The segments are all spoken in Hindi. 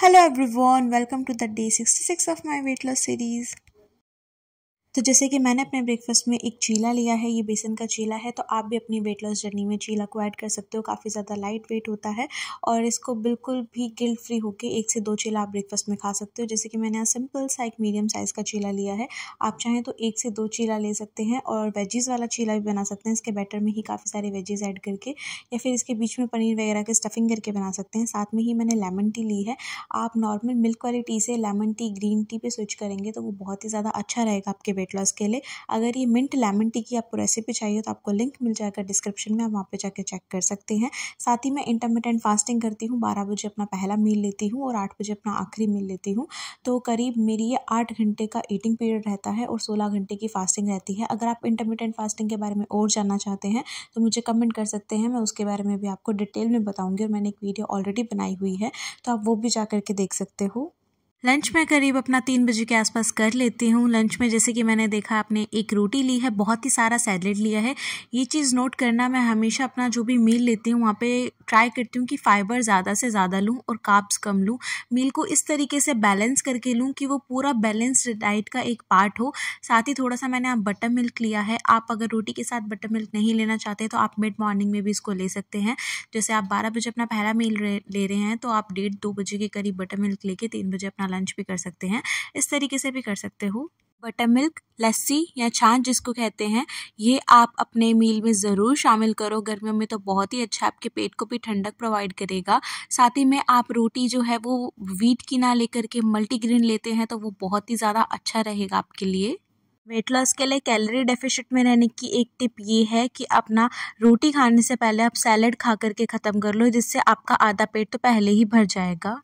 Hello everyone, welcome to the day 66 of my weight loss series. तो जैसे कि मैंने अपने ब्रेकफास्ट में एक चीला लिया है ये बेसन का चीला है तो आप भी अपनी वेट लॉस जर्नी में चीला को ऐड कर सकते हो काफ़ी ज़्यादा लाइट वेट होता है और इसको बिल्कुल भी गिल्ट फ्री होकर एक से दो चीला आप ब्रेकफास्ट में खा सकते हो जैसे कि मैंने यहाँ सिंपल सा एक मीडियम साइज़ का चीला लिया है आप चाहें तो एक से दो चीला ले सकते हैं और वेजीज़ वाला चीला भी बना सकते हैं इसके बैटर में ही काफ़ी सारे वेजेज़ ऐड करके या फिर इसके बीच में पनीर वगैरह के स्टफिंग करके बना सकते हैं साथ में ही मैंने लेमन टी ली है आप नॉर्मल मिल्क वाली टी से लेमन टी ग्रीन टी पर स्विच करेंगे तो वो बहुत ही ज़्यादा अच्छा रहेगा आपके वेट लॉस के लिए अगर ये मिंट लेमन टी की आपको रेसिपी चाहिए तो आपको लिंक मिल जाएगा डिस्क्रिप्शन में आप वहाँ पर जाकर चेक कर सकते हैं साथ ही मैं इंटरमीडियंट फास्टिंग करती हूँ बारह बजे अपना पहला मील लेती हूँ और आठ बजे अपना आखिरी मील लेती हूँ तो करीब मेरी ये आठ घंटे का ईटिंग पीरियड रहता है और सोलह घंटे की फास्टिंग रहती है अगर आप इंटरमीडियंट फास्टिंग के बारे में और जानना चाहते हैं तो मुझे कमेंट कर सकते हैं मैं उसके बारे में भी आपको डिटेल में बताऊँगी और मैंने एक वीडियो ऑलरेडी बनाई हुई है तो आप वो भी जा करके देख सकते हो लंच में करीब अपना तीन बजे के आसपास कर लेती हूँ लंच में जैसे कि मैंने देखा आपने एक रोटी ली है बहुत ही सारा सैलेड लिया है ये चीज़ नोट करना मैं हमेशा अपना जो भी मील लेती हूँ वहाँ पे ट्राई करती हूँ कि फ़ाइबर ज़्यादा से ज़्यादा लूँ और काप्स कम लूँ मील को इस तरीके से बैलेंस करके लूँ कि वो पूरा बैलेंस्ड डाइट का एक पार्ट हो साथ ही थोड़ा सा मैंने आप बटर मिल्क लिया है आप अगर रोटी के साथ बटर मिल्क नहीं लेना चाहते तो आप मिड मॉर्निंग में भी इसको ले सकते हैं जैसे आप बारह बजे अपना पहला मील ले रहे हैं तो आप डेढ़ दो बजे के करीब बटर मिल्क लेके तीन बजे अपना लंच भी कर सकते हैं इस तरीके से भी कर सकते हो बटर मिल्क लस्सी या छाछ जिसको कहते हैं ये आप अपने मील में ज़रूर शामिल करो गर्मियों में तो बहुत ही अच्छा आपके पेट को भी ठंडक प्रोवाइड करेगा साथ ही में आप रोटी जो है वो वीट की ना लेकर के मल्टीग्रेन लेते हैं तो वो बहुत ही ज़्यादा अच्छा रहेगा आपके लिए वेट लॉस के लिए कैलोरी डेफिशिट में रहने की एक टिप ये है कि अपना रोटी खाने से पहले आप सैलड खा करके ख़त्म कर लो जिससे आपका आधा पेट तो पहले ही भर जाएगा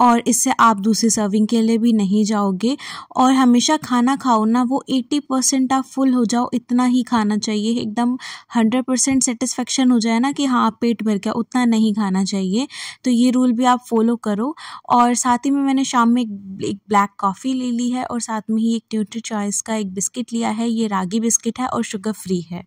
और इससे आप दूसरी सर्विंग के लिए भी नहीं जाओगे और हमेशा खाना खाओ ना वो एट्टी परसेंट आप फुल हो जाओ इतना ही खाना चाहिए एकदम हंड्रेड परसेंट सेटिस्फेक्शन हो जाए ना कि हाँ पेट भर गया उतना नहीं खाना चाहिए तो ये रूल भी आप फॉलो करो और साथ ही में मैंने शाम में एक ब्लैक कॉफ़ी ले ली है और साथ में ही एक न्यूट्री चॉइस का एक बिस्किट लिया है ये रागी बिस्किट है और शुगर फ्री है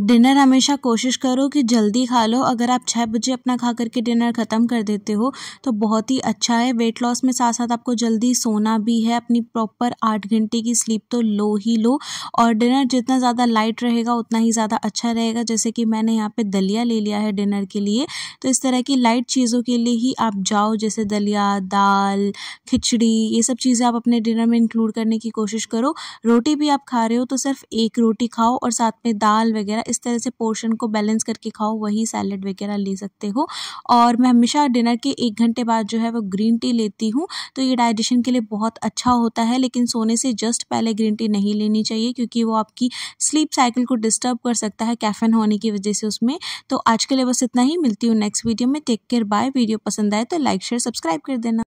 डिनर हमेशा कोशिश करो कि जल्दी खा लो अगर आप छः बजे अपना खा करके डिनर ख़त्म कर देते हो तो बहुत ही अच्छा है वेट लॉस में साथ साथ आपको जल्दी सोना भी है अपनी प्रॉपर आठ घंटे की स्लीप तो लो ही लो और डिनर जितना ज़्यादा लाइट रहेगा उतना ही ज़्यादा अच्छा रहेगा जैसे कि मैंने यहाँ पर दलिया ले लिया है डिनर के लिए तो इस तरह की लाइट चीज़ों के लिए ही आप जाओ जैसे दलिया दाल खिचड़ी ये सब चीज़ें आप अपने डिनर में इंक्लूड करने की कोशिश करो रोटी भी आप खा रहे हो तो सिर्फ एक रोटी खाओ और साथ में दाल वगैरह इस तरह से पोर्शन को बैलेंस करके खाओ वही सैलड वगैरह ले सकते हो और मैं हमेशा डिनर के एक घंटे बाद जो है वो ग्रीन टी लेती हूँ तो ये डाइजेशन के लिए बहुत अच्छा होता है लेकिन सोने से जस्ट पहले ग्रीन टी नहीं लेनी चाहिए क्योंकि वो आपकी स्लीप साइकिल को डिस्टर्ब कर सकता है कैफिन होने की वजह से उसमें तो आज के लिए बस इतना ही मिलती हूँ नेक्स्ट वीडियो में टेक केयर बाय वीडियो पसंद आए तो लाइक शेयर सब्सक्राइब कर देना